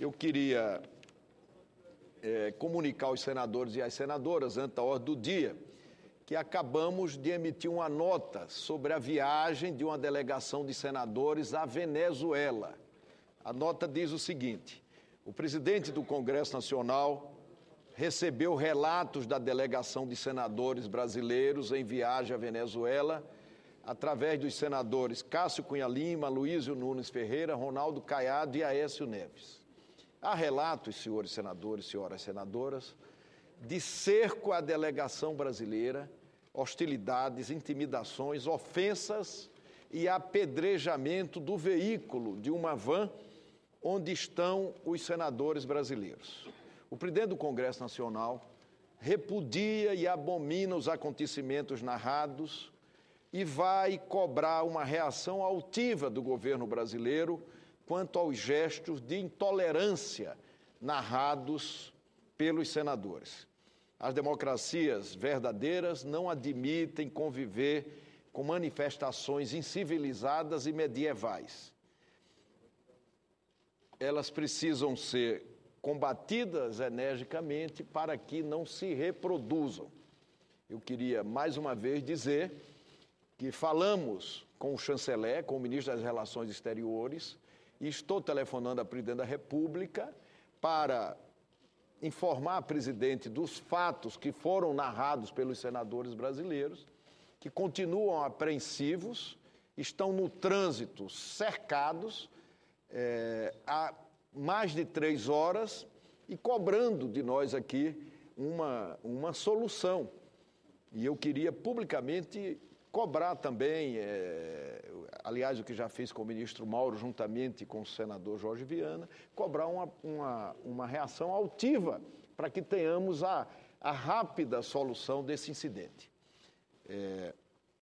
Eu queria é, comunicar aos senadores e às senadoras, antes da ordem do dia, que acabamos de emitir uma nota sobre a viagem de uma delegação de senadores à Venezuela. A nota diz o seguinte: o presidente do Congresso Nacional recebeu relatos da delegação de senadores brasileiros em viagem à Venezuela, através dos senadores Cássio Cunha Lima, Luísio Nunes Ferreira, Ronaldo Caiado e Aécio Neves. Há relatos, senhores senadores, senhoras senadoras, de cerco à delegação brasileira, hostilidades, intimidações, ofensas e apedrejamento do veículo de uma van onde estão os senadores brasileiros. O presidente do Congresso Nacional repudia e abomina os acontecimentos narrados e vai cobrar uma reação altiva do governo brasileiro quanto aos gestos de intolerância narrados pelos senadores. As democracias verdadeiras não admitem conviver com manifestações incivilizadas e medievais. Elas precisam ser combatidas energicamente para que não se reproduzam. Eu queria mais uma vez dizer que falamos com o chanceler, com o ministro das Relações Exteriores, e estou telefonando à presidente da República para informar a presidente dos fatos que foram narrados pelos senadores brasileiros, que continuam apreensivos, estão no trânsito cercados é, há mais de três horas e cobrando de nós aqui uma, uma solução. E eu queria publicamente Cobrar também, é, aliás, o que já fiz com o ministro Mauro, juntamente com o senador Jorge Viana, cobrar uma, uma, uma reação altiva para que tenhamos a, a rápida solução desse incidente. É,